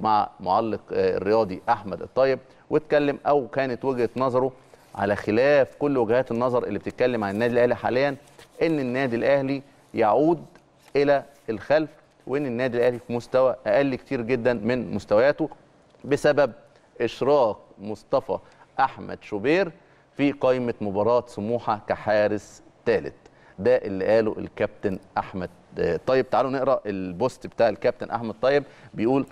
مع معلق آه، الرياضي احمد الطيب واتكلم او كانت وجهه نظره على خلاف كل وجهات النظر اللي بتتكلم عن النادي الاهلي حاليا ان النادي الاهلي يعود الى الخلف وان النادي الاهلي في مستوى اقل كتير جدا من مستوياته بسبب اشراك مصطفى احمد شوبير في قائمه مباراه سموحه كحارس ثالث ده اللي قاله الكابتن احمد آه، طيب تعالوا نقرا البوست بتاع الكابتن احمد طيب بيقول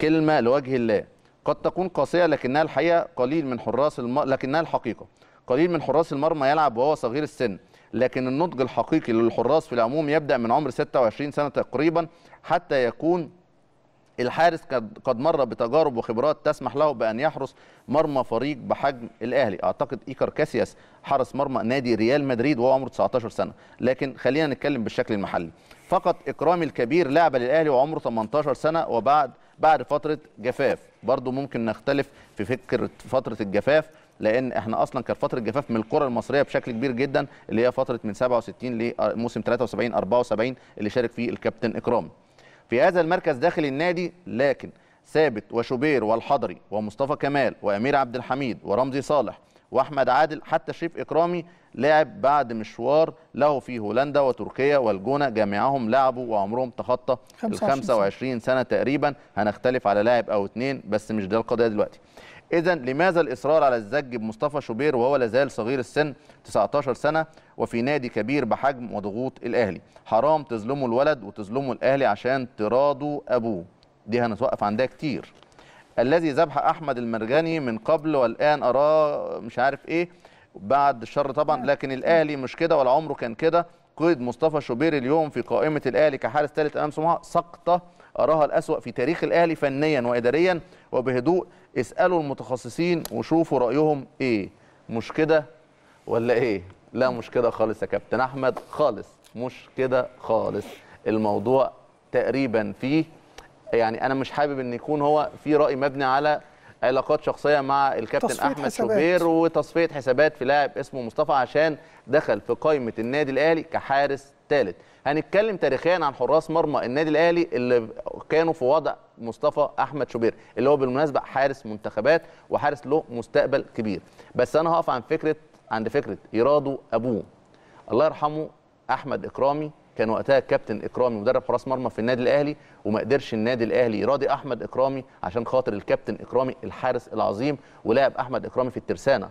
كلمة لوجه الله قد تكون قاسية لكنها الحقيقة قليل من حراس الم... لكنها الحقيقة قليل من حراس المرمى يلعب وهو صغير السن لكن النضج الحقيقي للحراس في العموم يبدأ من عمر 26 سنة تقريبا حتى يكون الحارس قد مر بتجارب وخبرات تسمح له بأن يحرس مرمى فريق بحجم الأهلي أعتقد إيكر كاسياس حرس مرمى نادي ريال مدريد وهو عمره 19 سنة لكن خلينا نتكلم بالشكل المحلي فقط إكرامي الكبير لعب للأهلي وعمره 18 سنة وبعد بعد فتره جفاف برضو ممكن نختلف في فكره فتره الجفاف لان احنا اصلا كانت فتره جفاف من الكره المصريه بشكل كبير جدا اللي هي فتره من 67 لموسم 73 74 اللي شارك فيه الكابتن اكرامي في هذا المركز داخل النادي لكن ثابت وشوبير والحضري ومصطفى كمال وامير عبد الحميد ورمزي صالح واحمد عادل حتى شريف اكرامي لعب بعد مشوار له في هولندا وتركيا والجونه جميعهم لعبوا وعمرهم تخطى ال 25 سنه تقريبا هنختلف على لاعب او اثنين بس مش ده القضيه دلوقتي اذا لماذا الاصرار على الزج بمصطفى شوبير وهو لازال صغير السن 19 سنه وفي نادي كبير بحجم وضغوط الاهلي حرام تظلموا الولد وتظلموا الاهلي عشان تراضوا ابوه دي هنتوقف عندها كتير الذي ذبح احمد المرغني من قبل والان اراه مش عارف ايه بعد الشر طبعا لكن الاهلي مش كده ولا عمره كان كده قيد مصطفى شوبير اليوم في قائمه الاهلي كحارس ثالث امام سموحه سقطه اراها الاسوا في تاريخ الاهلي فنيا واداريا وبهدوء اسالوا المتخصصين وشوفوا رايهم ايه مش كده ولا ايه لا مش كده خالص يا كابتن احمد خالص مش كده خالص الموضوع تقريبا فيه يعني انا مش حابب ان يكون هو في راي مبني على علاقات شخصيه مع الكابتن احمد شوبير وتصفيه حسابات في لاعب اسمه مصطفى عشان دخل في قائمه النادي الاهلي كحارس ثالث هنتكلم تاريخيا عن حراس مرمى النادي الاهلي اللي كانوا في وضع مصطفى احمد شوبير اللي هو بالمناسبه حارس منتخبات وحارس له مستقبل كبير بس انا هقف عن فكره عند فكره ايرادو ابوه الله يرحمه احمد اكرامي كان وقتها كابتن اكرامي مدرب حراس مرمى في النادي الاهلي وما قدرش النادي الاهلي يراضي احمد اكرامي عشان خاطر الكابتن اكرامي الحارس العظيم ولعب احمد اكرامي في الترسانه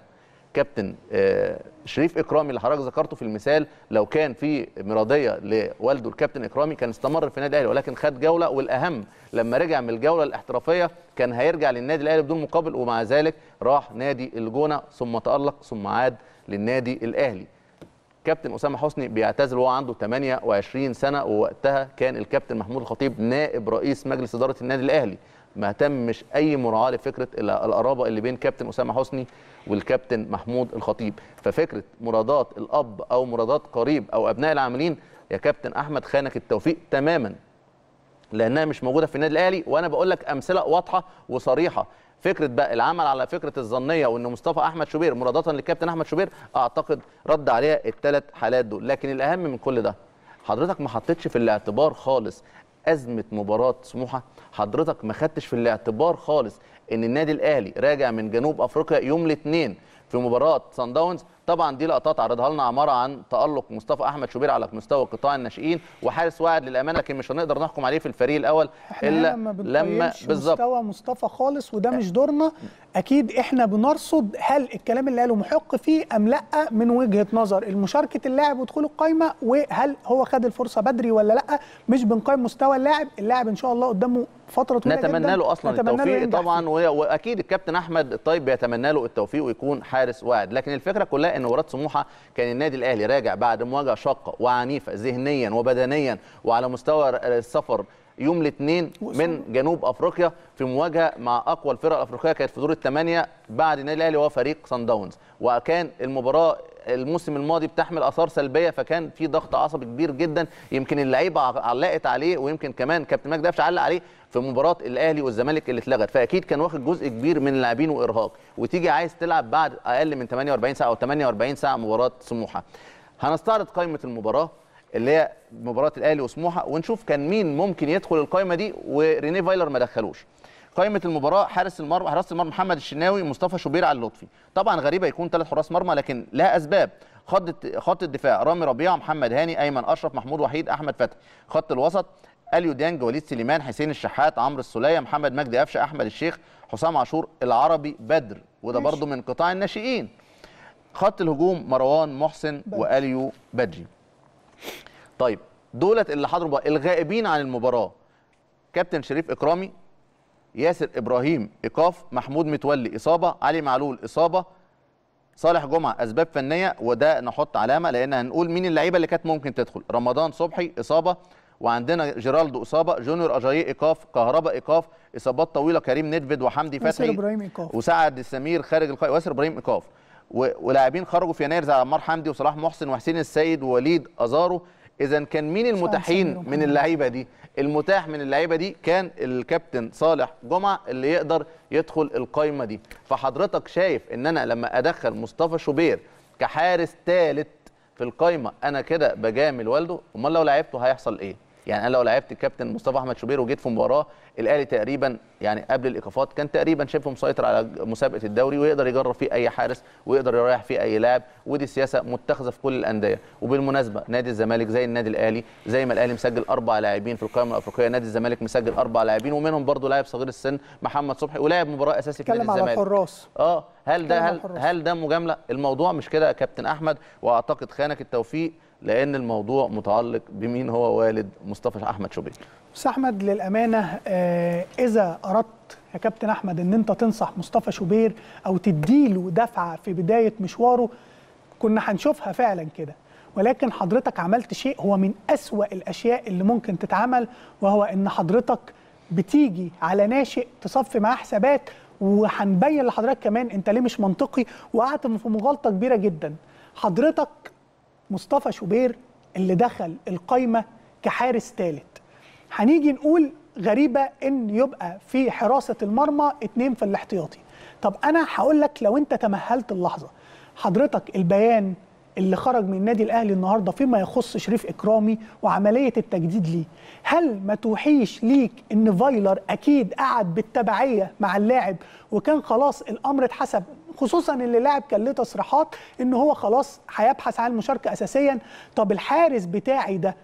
كابتن آه، شريف اكرامي اللي حضرتك ذكرته في المثال لو كان في مراديه لوالده الكابتن اكرامي كان استمر في النادي الاهلي ولكن خد جوله والاهم لما رجع من الجوله الاحترافيه كان هيرجع للنادي الاهلي بدون مقابل ومع ذلك راح نادي الجونه ثم تالق ثم عاد للنادي الاهلي كابتن اسامه حسني بيعتزل وهو عنده 28 سنه ووقتها كان الكابتن محمود الخطيب نائب رئيس مجلس اداره النادي الاهلي ما تمش اي مراعاه لفكره القرابه اللي بين كابتن اسامه حسني والكابتن محمود الخطيب ففكره مرادات الاب او مرادات قريب او ابناء العاملين يا كابتن احمد خانك التوفيق تماما لانها مش موجوده في النادي الاهلي وانا بقول لك امثله واضحه وصريحه فكره بقى العمل على فكره الظنيه وان مصطفى احمد شوبير مرادة للكابتن احمد شوبير اعتقد رد عليها الثلاث حالات دول لكن الاهم من كل ده حضرتك ما حطيتش في الاعتبار خالص ازمه مباراه سموحه حضرتك ما خدتش في الاعتبار خالص ان النادي الاهلي راجع من جنوب افريقيا يوم الاثنين في مباراه سان داونز طبعا دي لقطات عرضها لنا عماره عن تالق مصطفى احمد شوبير على مستوى قطاع الناشئين وحارس واعد للامانه لكن مش هنقدر نحكم عليه في الفريق الاول الا لما, لما بالظبط مستوى مصطفى خالص وده مش دورنا اكيد احنا بنرصد هل الكلام اللي قاله محق فيه ام لا من وجهه نظر المشاركه اللاعب ودخول القايمه وهل هو خد الفرصه بدري ولا لا مش بنقيم مستوى اللاعب اللاعب ان شاء الله قدامه فتره طويله نتمنى له اصلا نتمنى التوفيق طبعا واكيد الكابتن احمد الطيب بيتمنى له التوفيق ويكون حارس واعد لكن الفكره كلها ان وراد سموحه كان النادي الاهلي راجع بعد مواجهه شاقه وعنيفه ذهنيا وبدنيا وعلى مستوى السفر يوم الاثنين من جنوب افريقيا في مواجهه مع اقوى الفرق الافريقيه كانت في دور الثمانيه بعد النادي الاهلي وهو فريق سان داونز وكان المباراه الموسم الماضي بتحمل اثار سلبيه فكان في ضغط عصبي كبير جدا يمكن اللعيبه علقت عليه ويمكن كمان كابتن مجدي علق عليه في مباراه الاهلي والزمالك اللي اتلغت فاكيد كان واخد جزء كبير من اللاعبين وارهاق وتيجي عايز تلعب بعد اقل من 48 ساعه او 48 ساعه مباراه سموحه هنستعرض قائمه المباراه اللي هي مباراه الاهلي وسموحه ونشوف كان مين ممكن يدخل القائمه دي ورينيه فايلر ما دخلوش قائمه المباراه حارس المرمى حراسة المرمى محمد الشناوي مصطفى شوبير على اللطفي طبعا غريبه يكون ثلاث حراس مرمى لكن لها اسباب خط خط الدفاع رامي ربيعه محمد هاني ايمن اشرف محمود وحيد احمد فتحي خط الوسط اليو ديانج وليد سليمان حسين الشحات عمرو السليه محمد مجدي قفشه احمد الشيخ حسام عاشور العربي بدر وده برضه من قطاع الناشئين خط الهجوم مروان محسن بدر. واليو بدري طيب دولت اللي حضروا بقى الغائبين عن المباراه كابتن شريف اكرامي ياسر ابراهيم ايقاف محمود متولي اصابه علي معلول اصابه صالح جمعه اسباب فنيه وده نحط علامه لان هنقول مين اللعيبه اللي كانت ممكن تدخل رمضان صبحي اصابه وعندنا جيرالدو اصابه جونيور اجاي ايقاف كهربا ايقاف اصابات طويله كريم نيدفيد وحمدي فتحي واسر ابراهيم ايقاف وسعد السمير خارج القائمه واسر ابراهيم ايقاف ولاعبين خرجوا في يناير زي عمار حمدي وصلاح محسن وحسين السيد ووليد ازارو اذا كان مين المتاحين من اللعيبه دي المتاح من اللعيبه دي كان الكابتن صالح جمعه اللي يقدر يدخل القايمه دي فحضرتك شايف ان انا لما ادخل مصطفى شوبير كحارس ثالث في القايمه انا كده بجامل والده امال لو لعبته هيحصل ايه يعني انا لو لعبت الكابتن مصطفى احمد شوبير وجيت في مباراه الاهلي تقريبا يعني قبل الايقافات كان تقريبا شايفه مسيطر على مسابقه الدوري ويقدر يجرب فيه اي حارس ويقدر يريح فيه اي لاعب ودي سياسه متخذه في كل الانديه وبالمناسبه نادي الزمالك زي النادي الاهلي زي ما الاهلي مسجل اربع لاعبين في القائمه الافريقيه نادي الزمالك مسجل اربع لاعبين ومنهم برضو لاعب صغير السن محمد صبحي ولاعب مباراه اساسي في نادي الزمالك على الحراس اه هل ده هل, هل ده مجامله الموضوع مش كده يا كابتن احمد واعتقد خانك التوفيق لان الموضوع متعلق بمين هو والد مصطفى احمد شوبير بس احمد للامانه آه، اذا اردت يا كابتن احمد ان انت تنصح مصطفى شوبير او تديله دفعه في بدايه مشواره كنا هنشوفها فعلا كده ولكن حضرتك عملت شيء هو من أسوأ الأشياء اللي ممكن تتعمل وهو إن حضرتك بتيجي على ناشئ تصفي معاه حسابات وهنبين لحضرتك كمان أنت ليه مش منطقي وقعت في مغالطة كبيرة جدا حضرتك مصطفى شوبير اللي دخل القايمه كحارس ثالث هنيجي نقول غريبه ان يبقى في حراسه المرمى اتنين في الاحتياطي طب انا هقول لك لو انت تمهلت اللحظه حضرتك البيان اللي خرج من النادي الاهلي النهارده فيما يخص شريف اكرامي وعمليه التجديد ليه هل ما توحيش ليك ان فايلر اكيد قعد بالتبعيه مع اللاعب وكان خلاص الامر اتحسب خصوصا اللي لاعب كان له تصريحات ان هو خلاص هيبحث عن المشاركه اساسيا طب الحارس بتاعي ده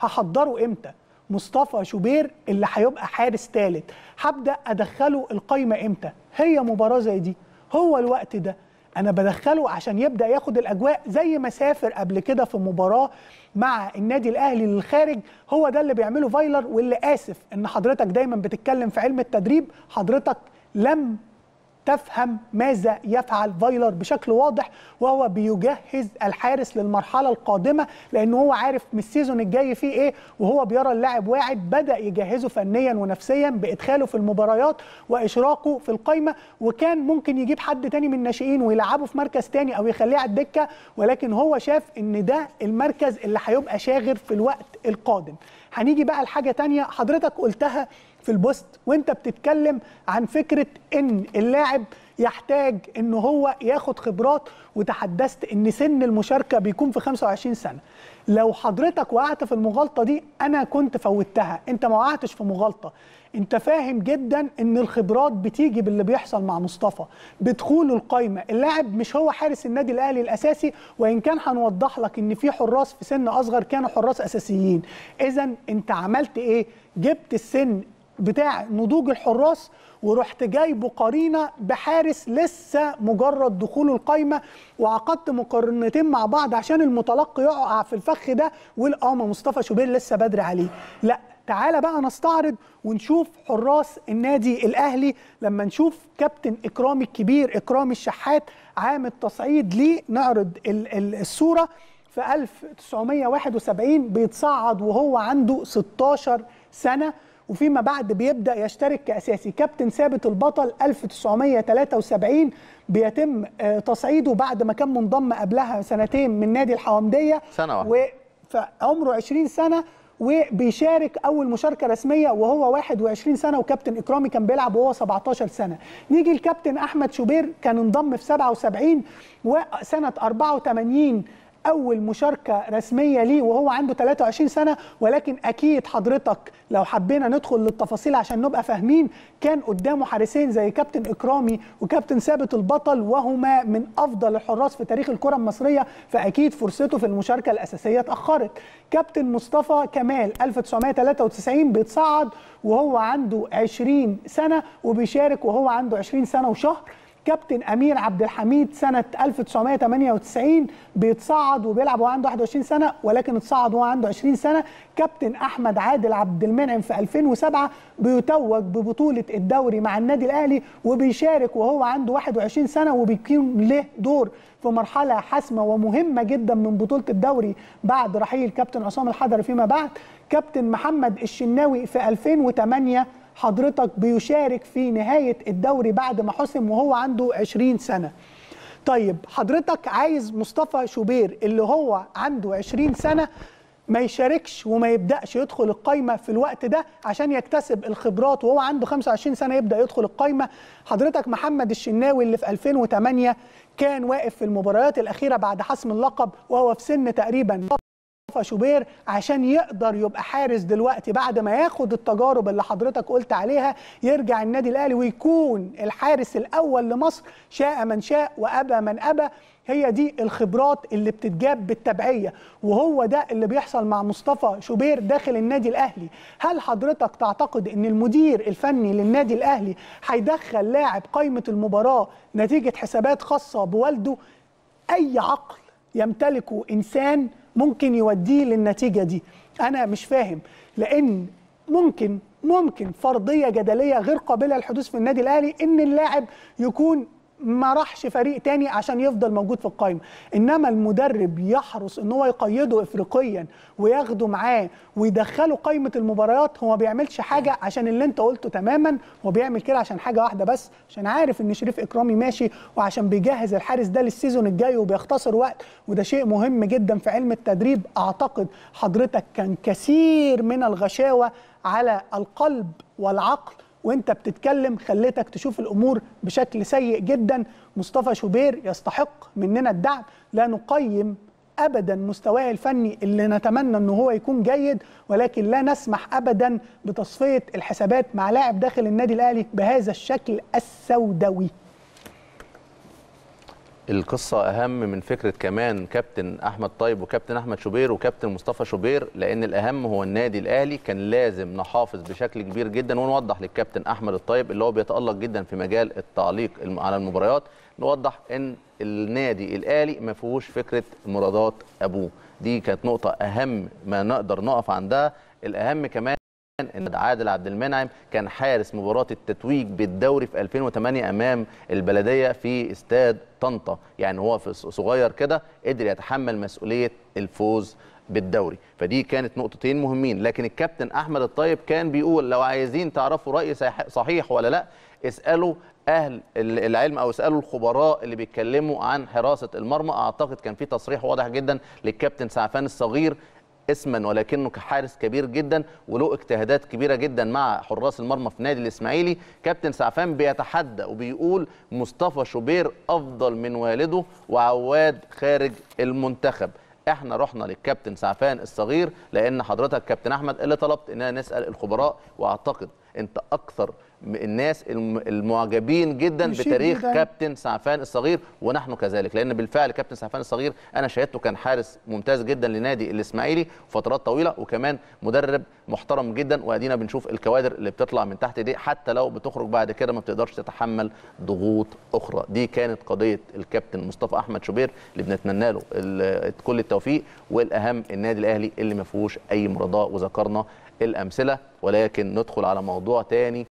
هحضره امتى مصطفى شوبير اللي هيبقى حارس ثالث هبدا ادخله القايمه امتى هي مباراه زي دي هو الوقت ده انا بدخله عشان يبدا ياخد الاجواء زي ما سافر قبل كده في مباراه مع النادي الاهلي للخارج هو ده اللي بيعمله فايلر واللي اسف ان حضرتك دايما بتتكلم في علم التدريب حضرتك لم تفهم ماذا يفعل فايلر بشكل واضح وهو بيجهز الحارس للمرحله القادمه لان هو عارف من السيزون الجاي فيه ايه وهو بيرى اللاعب واعد بدا يجهزه فنيا ونفسيا بادخاله في المباريات واشراقه في القايمه وكان ممكن يجيب حد تاني من الناشئين ويلعبه في مركز تاني او يخليه على الدكه ولكن هو شاف ان ده المركز اللي هيبقى شاغر في الوقت القادم هنيجي بقى لحاجه تانية حضرتك قلتها في البوست وانت بتتكلم عن فكره ان اللاعب يحتاج ان هو ياخد خبرات وتحدثت ان سن المشاركه بيكون في 25 سنه لو حضرتك وقعت في المغالطه دي انا كنت فوتها انت ما وقعتش في مغالطه انت فاهم جدا ان الخبرات بتيجي باللي بيحصل مع مصطفى بدخوله القايمه اللاعب مش هو حارس النادي الاهلي الاساسي وان كان هنوضح لك ان في حراس في سن اصغر كانوا حراس اساسيين اذا انت عملت ايه جبت السن بتاع نضوج الحراس ورحت جايبه قرينه بحارس لسه مجرد دخوله القايمه وعقدت مقارنتين مع بعض عشان المتلقي يقع في الفخ ده والقامه مصطفى شوبير لسه بدري عليه لا تعالى بقى نستعرض ونشوف حراس النادي الاهلي لما نشوف كابتن اكرامي الكبير اكرامي الشحات عام التصعيد ليه نعرض الصوره في 1971 بيتصعد وهو عنده 16 سنه وفيما بعد بيبدا يشترك كاساسي كابتن ثابت البطل 1973 بيتم آه، تصعيده بعد ما كان منضم قبلها سنتين من نادي الحوامديه سنه واحده فعمره 20 سنه وبيشارك اول مشاركه رسميه وهو 21 سنه وكابتن اكرامي كان بيلعب وهو 17 سنه نيجي الكابتن احمد شوبير كان انضم في 77 وسنه 84 اول مشاركه رسميه ليه وهو عنده 23 سنه ولكن اكيد حضرتك لو حبينا ندخل للتفاصيل عشان نبقى فاهمين كان قدامه حارسين زي كابتن اكرامي وكابتن ثابت البطل وهما من افضل الحراس في تاريخ الكره المصريه فاكيد فرصته في المشاركه الاساسيه اتاخرت كابتن مصطفى كمال 1993 بيتصعد وهو عنده 20 سنه وبيشارك وهو عنده 20 سنه وشهر كابتن امير عبد الحميد سنه 1998 بيتصعد وبيلعب وهو عنده 21 سنه ولكن اتصعد وهو عنده 20 سنه كابتن احمد عادل عبد المنعم في 2007 بيتوج ببطوله الدوري مع النادي الاهلي وبيشارك وهو عنده 21 سنه وبيكون له دور في مرحله حاسمه ومهمه جدا من بطوله الدوري بعد رحيل كابتن عصام الحضري فيما بعد كابتن محمد الشناوي في 2008 حضرتك بيشارك في نهايه الدوري بعد ما حسم وهو عنده 20 سنه طيب حضرتك عايز مصطفى شوبير اللي هو عنده 20 سنه ما يشاركش وما يبداش يدخل القايمه في الوقت ده عشان يكتسب الخبرات وهو عنده 25 سنه يبدا يدخل القايمه حضرتك محمد الشناوي اللي في 2008 كان واقف في المباريات الاخيره بعد حسم اللقب وهو في سن تقريبا شوبير عشان يقدر يبقى حارس دلوقتي بعد ما ياخد التجارب اللي حضرتك قلت عليها يرجع النادي الاهلي ويكون الحارس الاول لمصر شاء من شاء وابى من ابى هي دي الخبرات اللي بتتجاب بالتبعيه وهو ده اللي بيحصل مع مصطفى شوبير داخل النادي الاهلي هل حضرتك تعتقد ان المدير الفني للنادي الاهلي هيدخل لاعب قائمه المباراه نتيجه حسابات خاصه بوالده اي عقل يمتلكه انسان ممكن يوديه للنتيجه دي انا مش فاهم لان ممكن ممكن فرضيه جدليه غير قابله للحدوث في النادي الاهلي ان اللاعب يكون ما راحش فريق تاني عشان يفضل موجود في القايمه انما المدرب يحرص ان هو يقيده افريقيا وياخده معاه ويدخله قايمه المباريات هو ما بيعملش حاجه عشان اللي انت قلته تماما هو بيعمل كده عشان حاجه واحده بس عشان عارف ان شريف اكرامي ماشي وعشان بيجهز الحارس ده للسيزون الجاي وبيختصر وقت وده شيء مهم جدا في علم التدريب اعتقد حضرتك كان كثير من الغشاوه على القلب والعقل وانت بتتكلم خلتك تشوف الامور بشكل سيء جدا مصطفى شوبير يستحق مننا الدعم لا نقيم ابدا مستواه الفني اللي نتمنى ان هو يكون جيد ولكن لا نسمح ابدا بتصفيه الحسابات مع لاعب داخل النادي الاهلي بهذا الشكل السوداوي القصه اهم من فكره كمان كابتن احمد طيب وكابتن احمد شوبير وكابتن مصطفى شوبير لان الاهم هو النادي الاهلي كان لازم نحافظ بشكل كبير جدا ونوضح للكابتن احمد الطيب اللي هو بيتالق جدا في مجال التعليق على المباريات نوضح ان النادي الاهلي ما فيهوش فكره مرادات ابوه دي كانت نقطه اهم ما نقدر نقف عندها الاهم كمان ان عادل عبد المنعم كان حارس مباراه التتويج بالدوري في 2008 امام البلديه في استاد طنطا يعني هو في صغير كده قدر يتحمل مسؤوليه الفوز بالدوري فدي كانت نقطتين مهمين لكن الكابتن احمد الطيب كان بيقول لو عايزين تعرفوا راي صحيح ولا لا اسالوا اهل العلم او اسالوا الخبراء اللي بيتكلموا عن حراسه المرمى اعتقد كان في تصريح واضح جدا للكابتن سعفان الصغير اسما ولكنه كحارس كبير جدا وله اجتهادات كبيره جدا مع حراس المرمى في نادي الاسماعيلي كابتن سعفان بيتحدى وبيقول مصطفى شوبير افضل من والده وعواد خارج المنتخب احنا رحنا للكابتن سعفان الصغير لان حضرتك كابتن احمد اللي طلبت اننا نسال الخبراء واعتقد انت اكثر الناس المعجبين جدا بتاريخ جداً. كابتن سعفان الصغير ونحن كذلك لان بالفعل كابتن سعفان الصغير انا شاهدته كان حارس ممتاز جدا لنادي الاسماعيلي فترات طويله وكمان مدرب محترم جدا وادينا بنشوف الكوادر اللي بتطلع من تحت ايديه حتى لو بتخرج بعد كده ما بتقدرش تتحمل ضغوط اخرى دي كانت قضيه الكابتن مصطفى احمد شوبير اللي بنتمنى له كل التوفيق والاهم النادي الاهلي اللي ما فيهوش اي مرضاه وذكرنا الامثله ولكن ندخل على موضوع تاني